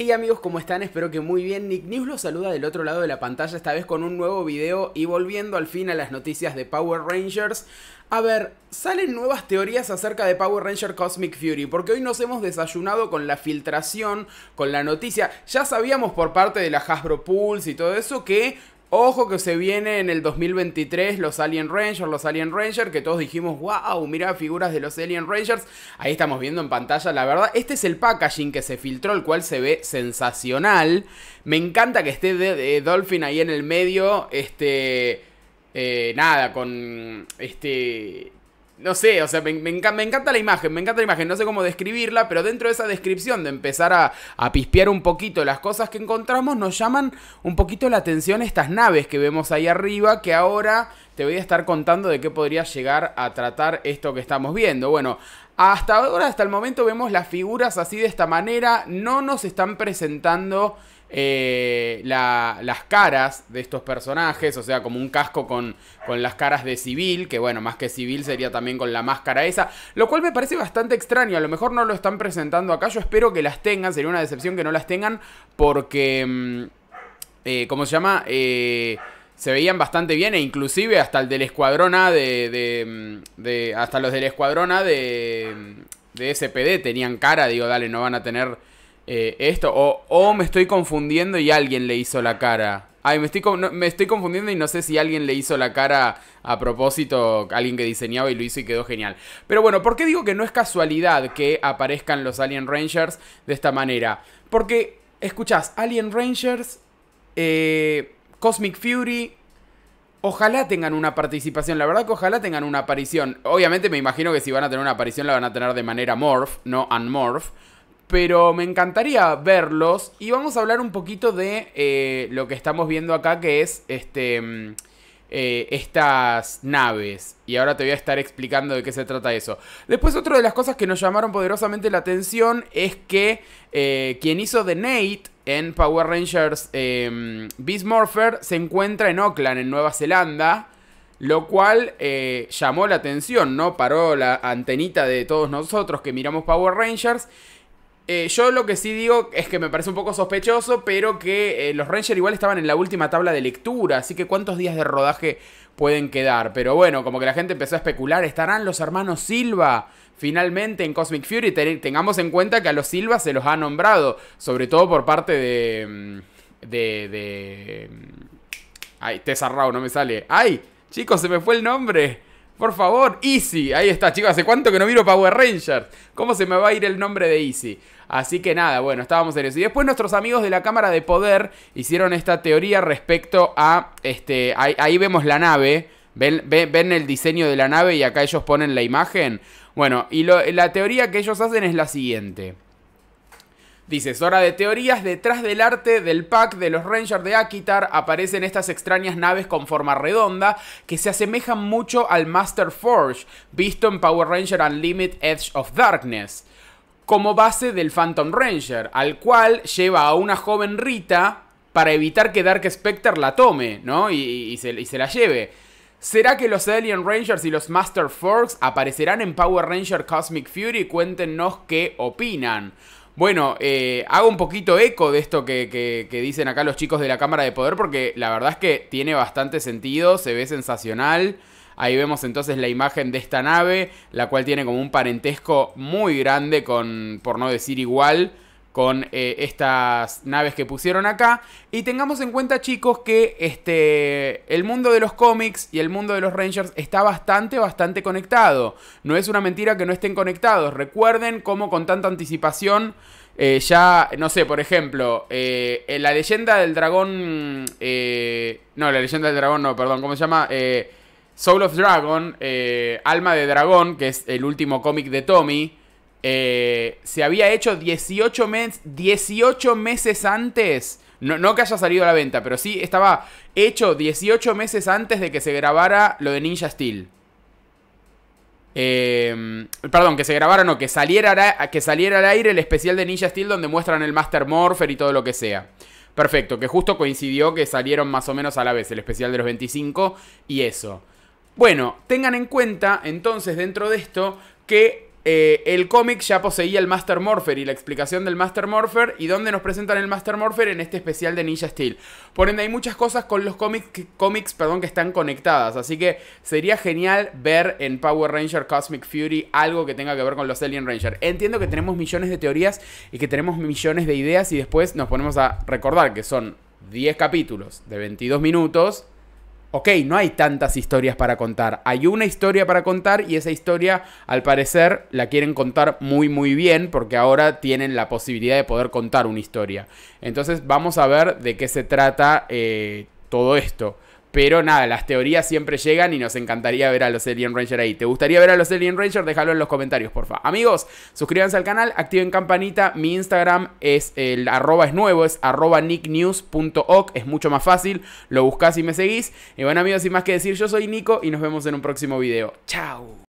Y amigos, ¿cómo están? Espero que muy bien. Nick News los saluda del otro lado de la pantalla, esta vez con un nuevo video y volviendo al fin a las noticias de Power Rangers. A ver, salen nuevas teorías acerca de Power Ranger Cosmic Fury, porque hoy nos hemos desayunado con la filtración, con la noticia. Ya sabíamos por parte de la Hasbro Pulse y todo eso que Ojo que se viene en el 2023 los Alien Rangers, los Alien Rangers, que todos dijimos, wow, mira figuras de los Alien Rangers. Ahí estamos viendo en pantalla, la verdad, este es el packaging que se filtró, el cual se ve sensacional. Me encanta que esté de, eh, Dolphin ahí en el medio, este... Eh, nada, con este no sé, o sea, me, me, encanta, la imagen, me encanta la imagen, no sé cómo describirla, pero dentro de esa descripción de empezar a, a, pispear un poquito las cosas que encontramos, nos llaman un poquito la atención estas naves que vemos ahí arriba, que ahora te voy a estar contando de qué podría llegar a tratar esto que estamos viendo. Bueno, hasta ahora, hasta el momento vemos las figuras así de esta manera, no nos están presentando... Eh, las caras de estos personajes, o sea, como un casco con, con las caras de civil, que bueno, más que civil sería también con la máscara esa, lo cual me parece bastante extraño, a lo mejor no lo están presentando acá, yo espero que las tengan, sería una decepción que no las tengan, porque, mm, eh, ¿cómo se llama? Eh, se veían bastante bien e inclusive hasta el del escuadrón A de, mm, hasta los del escuadrón A de, mm, de SPD tenían cara, digo, dale, no van a tener eh, esto, o, me estoy confundiendo y alguien le hizo la cara. Ay, me estoy, me estoy confundiendo y no sé si alguien le hizo la cara a propósito, alguien que diseñaba y lo hizo y quedó genial. Pero bueno, ¿por qué digo que no es casualidad que aparezcan los Alien Rangers de esta manera? Porque, escuchás, Alien Rangers, eh, Cosmic Fury, Ojalá tengan una participación, la verdad que ojalá tengan una aparición. Obviamente me imagino que si van a tener una aparición la van a tener de manera morph, no unmorph pero me encantaría verlos. Y vamos a hablar un poquito de eh, lo que estamos viendo acá, que es este, mm, eh, estas naves. Y ahora te voy a estar explicando de qué se trata eso. Después, otra de las cosas que nos llamaron poderosamente la atención es que eh, quien hizo The Nate en Power Rangers mm, Beast Morpher se encuentra en Auckland, en Nueva Zelanda. Lo cual llamó la atención, ¿no? Paró la antenita de todos nosotros que miramos Power Rangers. Eh, yo lo que sí digo es que me parece un poco sospechoso, pero que eh, los Rangers igual estaban en la última tabla de lectura, así que cuántos días de rodaje pueden quedar. Pero bueno, como que la gente empezó a especular, ¿estarán los hermanos Silva finalmente en Cosmic Fury? tengamos en cuenta que a los Silva se los ha nombrado, sobre todo por parte de... Mm, de... de... Mm, ay, no me sale. ¡Ay! Chicos, se me fue el nombre. Por favor, Easy. Ahí está, chicos. ¿Hace cuánto que no miro Power Rangers? ¿Cómo se me va a ir el nombre de Easy? Así que nada, bueno, estábamos en eso. Y después nuestros amigos de la Cámara de Poder hicieron esta teoría respecto a... este Ahí, vemos la nave. ¿Ven, el diseño de la nave y acá ellos ponen la imagen? Bueno, y la teoría que ellos hacen es la siguiente hora de teorías, detrás del arte del pack de los Rangers de Akitar aparecen estas extrañas naves con forma redonda que se asemejan mucho al Master Forge, visto en Power Ranger Unlimited Edge of Darkness, como base del Phantom Ranger, al cual lleva a una joven Rita para evitar que Dark Specter la tome, ¿no? Y, se, la lleve. ¿Será que los Alien Rangers y los Master Forks aparecerán en Power Ranger Cosmic Fury? Cuéntenos qué opinan. Bueno, eh, hago un poquito eco de esto que, que, dicen acá los chicos de la Cámara de Poder, porque la verdad es que tiene bastante sentido, se ve sensacional. Ahí vemos entonces la imagen de esta nave, la cual tiene como un parentesco muy grande con, por no decir igual, con eh, estas naves que pusieron acá. Y tengamos en cuenta, chicos, que este, el mundo de los cómics y el mundo de los Rangers está bastante, bastante conectado. No es una mentira que no estén conectados. Recuerden cómo con tanta anticipación... Eh, ya, no sé, por ejemplo, eh, la leyenda del dragón... no, la leyenda del dragón no, perdón, ¿cómo se llama? Soul of Dragon, Alma de Dragón, que es el último cómic de Tommy eh, se había hecho 18, 18 meses antes. No, que haya salido a la venta, pero sí estaba hecho 18 meses antes de que se grabara lo de Ninja Steel. Em, perdón, que se grabara, no, que saliera, que saliera al aire el especial de Ninja Steel donde muestran el Master Morpher y todo lo que sea. Perfecto, que justo coincidió que salieron más o menos a la vez el especial de los 25 y eso. Bueno, tengan en cuenta entonces dentro de esto que eh, el cómic ya poseía el Master Morpher y la explicación del Master Morpher y dónde nos presentan el Master Morpher en este especial de Ninja Steel. Por ende, hay muchas cosas con los cómics, que están conectadas, así que sería genial ver en Power Ranger Cosmic Fury algo que tenga que ver con los Alien Ranger. Entiendo que tenemos millones de teorías y que tenemos millones de ideas y después nos ponemos a recordar que son 10 capítulos de 22 minutos ok, no hay tantas historias para contar. Hay una historia para contar y esa historia, al parecer, la quieren contar muy, muy bien porque ahora tienen la posibilidad de poder contar una historia. Entonces, vamos a ver de qué se trata eh, todo esto. Pero nada, las teorías siempre llegan y nos encantaría ver a los Alien Ranger ahí. ¿Te gustaría ver a los Alien Ranger? Déjalo en los comentarios, porfa. Amigos, suscríbanse al canal, activen campanita. Mi Instagram es el arroba es nuevo, es arroba nicknews.org. Es mucho más fácil, lo buscás y me seguís. Y bueno, amigos, sin más que decir, yo soy Nico y nos vemos en un próximo video. ¡Chao!